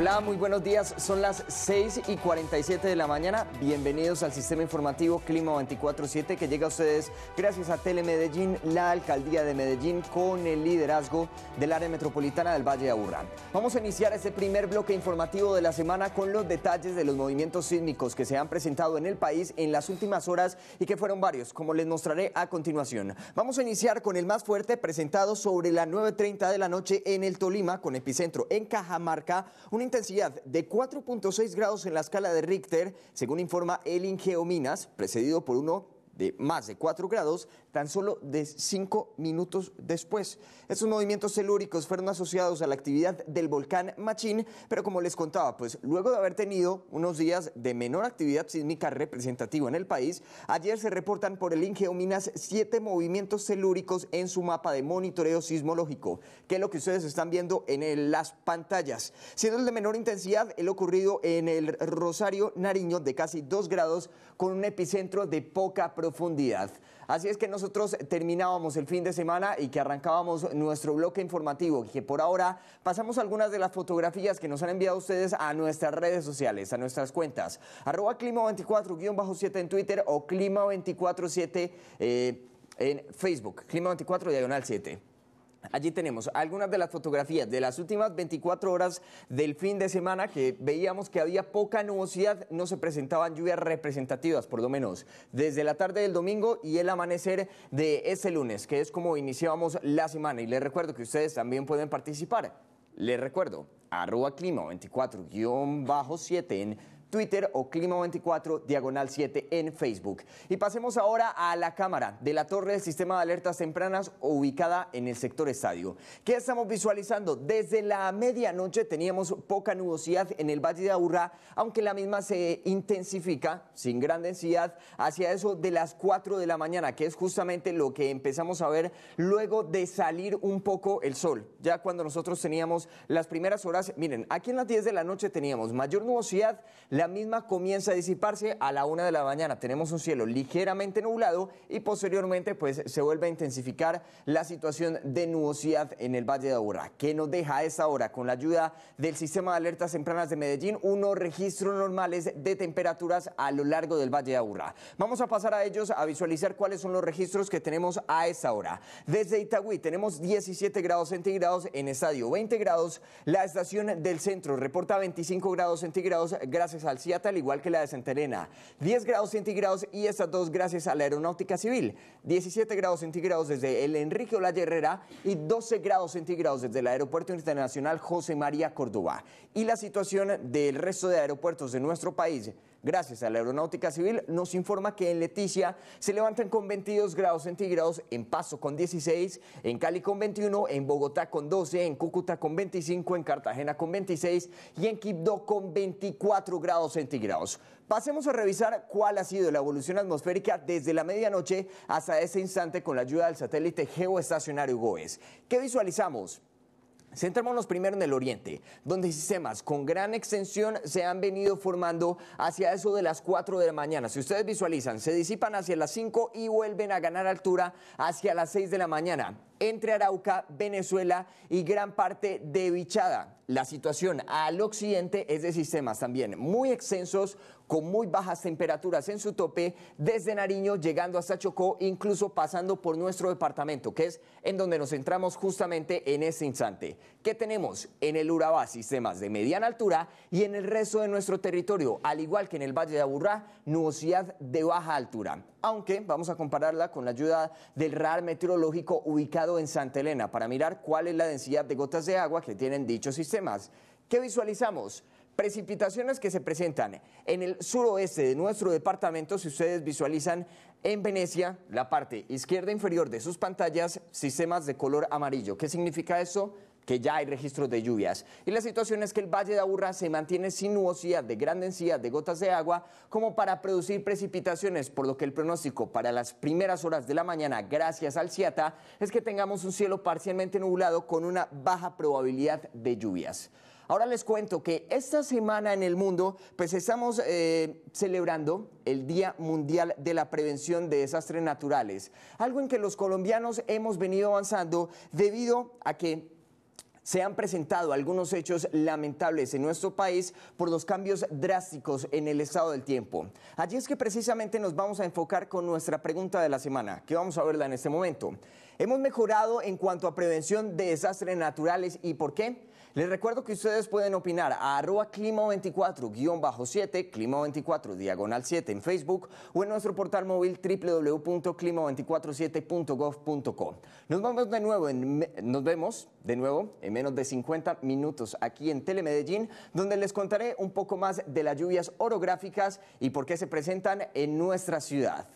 Hola, muy buenos días. Son las 6 y 47 de la mañana. Bienvenidos al sistema informativo Clima 24-7 que llega a ustedes gracias a Telemedellín, la alcaldía de Medellín, con el liderazgo del área metropolitana del Valle de Aburrán. Vamos a iniciar este primer bloque informativo de la semana con los detalles de los movimientos sísmicos que se han presentado en el país en las últimas horas y que fueron varios, como les mostraré a continuación. Vamos a iniciar con el más fuerte presentado sobre las 9.30 de la noche en el Tolima, con epicentro en Cajamarca. Un intensidad de 4.6 grados en la escala de Richter, según informa el Geominas, precedido por uno de más de 4 grados tan solo de 5 minutos después. Estos movimientos celúricos fueron asociados a la actividad del volcán Machín, pero como les contaba, pues luego de haber tenido unos días de menor actividad sísmica representativa en el país, ayer se reportan por el Ingeominas 7 movimientos celúricos en su mapa de monitoreo sismológico, que es lo que ustedes están viendo en las pantallas. Siendo el de menor intensidad, el ocurrido en el Rosario Nariño de casi 2 grados con un epicentro de poca profundidad. Así es que nosotros terminábamos el fin de semana y que arrancábamos nuestro bloque informativo, y que por ahora pasamos algunas de las fotografías que nos han enviado ustedes a nuestras redes sociales, a nuestras cuentas. Arroba clima24-7 en Twitter o clima247 eh, en Facebook. Clima24 diagonal 7. Allí tenemos algunas de las fotografías de las últimas 24 horas del fin de semana que veíamos que había poca nubosidad, no se presentaban lluvias representativas, por lo menos desde la tarde del domingo y el amanecer de este lunes, que es como iniciábamos la semana. Y les recuerdo que ustedes también pueden participar. Les recuerdo, arroba clima 24-7 en Twitter o Clima24 Diagonal 7 en Facebook. Y pasemos ahora a la cámara de la torre del sistema de alertas tempranas ubicada en el sector estadio. ¿Qué estamos visualizando? Desde la medianoche teníamos poca nubosidad en el Valle de aurra aunque la misma se intensifica sin gran densidad hacia eso de las 4 de la mañana, que es justamente lo que empezamos a ver luego de salir un poco el sol. Ya cuando nosotros teníamos las primeras horas, miren, aquí en las 10 de la noche teníamos mayor nubosidad, la misma comienza a disiparse a la una de la mañana. Tenemos un cielo ligeramente nublado y posteriormente pues, se vuelve a intensificar la situación de nubosidad en el Valle de Aburrá. que nos deja a esta hora? Con la ayuda del sistema de alertas tempranas de Medellín, unos registros normales de temperaturas a lo largo del Valle de Aburrá. Vamos a pasar a ellos a visualizar cuáles son los registros que tenemos a esta hora. Desde Itagüí tenemos 17 grados centígrados en estadio, 20 grados la estación del centro, reporta 25 grados centígrados gracias a al tal al igual que la de Elena. 10 grados centígrados y estas dos gracias a la Aeronáutica Civil. 17 grados centígrados desde el Enrique Olaya Herrera y 12 grados centígrados desde el Aeropuerto Internacional José María Córdoba. Y la situación del resto de aeropuertos de nuestro país gracias a la Aeronáutica Civil, nos informa que en Leticia se levantan con 22 grados centígrados, en Paso con 16, en Cali con 21, en Bogotá con 12, en Cúcuta con 25, en Cartagena con 26 y en Quibdó con 24 grados centígrados. Pasemos a revisar cuál ha sido la evolución atmosférica desde la medianoche hasta este instante con la ayuda del satélite geoestacionario GOES. ¿Qué visualizamos? Centrémonos primero en el oriente, donde sistemas con gran extensión se han venido formando hacia eso de las 4 de la mañana. Si ustedes visualizan, se disipan hacia las 5 y vuelven a ganar altura hacia las 6 de la mañana entre Arauca, Venezuela y gran parte de Bichada. La situación al occidente es de sistemas también muy extensos, con muy bajas temperaturas en su tope, desde Nariño llegando hasta Chocó, incluso pasando por nuestro departamento, que es en donde nos centramos justamente en este instante. ¿Qué tenemos en el Urabá? Sistemas de mediana altura y en el resto de nuestro territorio, al igual que en el Valle de Aburrá, nubosidad de baja altura. Aunque vamos a compararla con la ayuda del radar meteorológico ubicado en Santa Elena para mirar cuál es la densidad de gotas de agua que tienen dichos sistemas. ¿Qué visualizamos? Precipitaciones que se presentan en el suroeste de nuestro departamento, si ustedes visualizan en Venecia, la parte izquierda inferior de sus pantallas, sistemas de color amarillo. ¿Qué significa eso? que ya hay registros de lluvias. Y la situación es que el Valle de Aburra se mantiene sin nubosidad, de gran densidad de gotas de agua como para producir precipitaciones, por lo que el pronóstico para las primeras horas de la mañana, gracias al CIATA, es que tengamos un cielo parcialmente nublado con una baja probabilidad de lluvias. Ahora les cuento que esta semana en el mundo, pues estamos eh, celebrando el Día Mundial de la Prevención de Desastres Naturales, algo en que los colombianos hemos venido avanzando debido a que se han presentado algunos hechos lamentables en nuestro país por los cambios drásticos en el estado del tiempo. Allí es que precisamente nos vamos a enfocar con nuestra pregunta de la semana, que vamos a verla en este momento. Hemos mejorado en cuanto a prevención de desastres naturales y por qué? Les recuerdo que ustedes pueden opinar a arroba clima24-7, clima24 diagonal 7 en Facebook o en nuestro portal móvil www.clima247.gov.co. Nos vemos de nuevo en, nos vemos de nuevo en menos de 50 minutos aquí en Telemedellín, donde les contaré un poco más de las lluvias orográficas y por qué se presentan en nuestra ciudad.